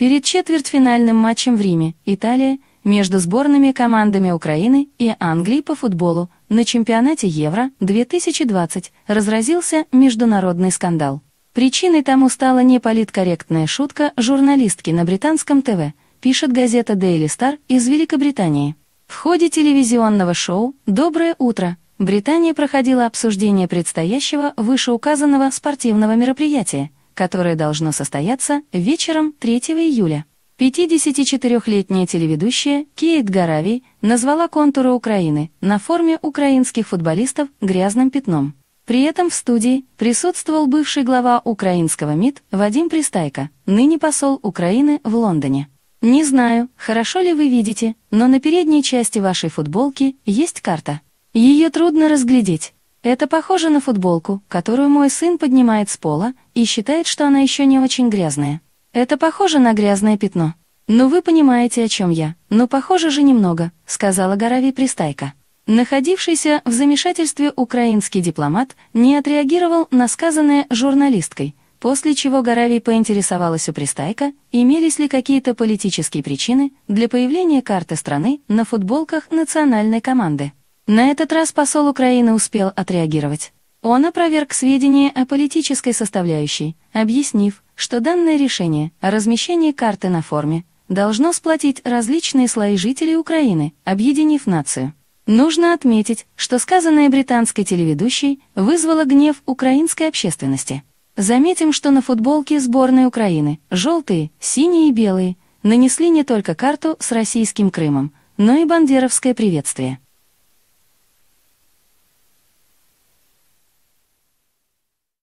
Перед четвертьфинальным матчем в Риме, Италия, между сборными командами Украины и Англии по футболу на чемпионате Евро-2020 разразился международный скандал. Причиной тому стала неполиткорректная шутка журналистки на британском ТВ, пишет газета Daily Star из Великобритании. В ходе телевизионного шоу «Доброе утро» Британия проходила обсуждение предстоящего вышеуказанного спортивного мероприятия – которое должно состояться вечером 3 июля. 54-летняя телеведущая Кейт Гарави назвала контуры Украины на форме украинских футболистов грязным пятном. При этом в студии присутствовал бывший глава украинского МИД Вадим Пристайко, ныне посол Украины в Лондоне. «Не знаю, хорошо ли вы видите, но на передней части вашей футболки есть карта. Ее трудно разглядеть, это похоже на футболку, которую мой сын поднимает с пола и считает, что она еще не очень грязная. Это похоже на грязное пятно. «Ну вы понимаете, о чем я. Ну, похоже же немного», — сказала Горави Пристайка. Находившийся в замешательстве украинский дипломат не отреагировал на сказанное журналисткой, после чего Горави поинтересовалась у Пристайка, имелись ли какие-то политические причины для появления карты страны на футболках национальной команды. На этот раз посол Украины успел отреагировать. Он опроверг сведения о политической составляющей, объяснив, что данное решение о размещении карты на форме должно сплотить различные слои жителей Украины, объединив нацию. Нужно отметить, что сказанное британской телеведущей вызвало гнев украинской общественности. Заметим, что на футболке сборной Украины желтые, синие и белые нанесли не только карту с российским Крымом, но и бандеровское приветствие.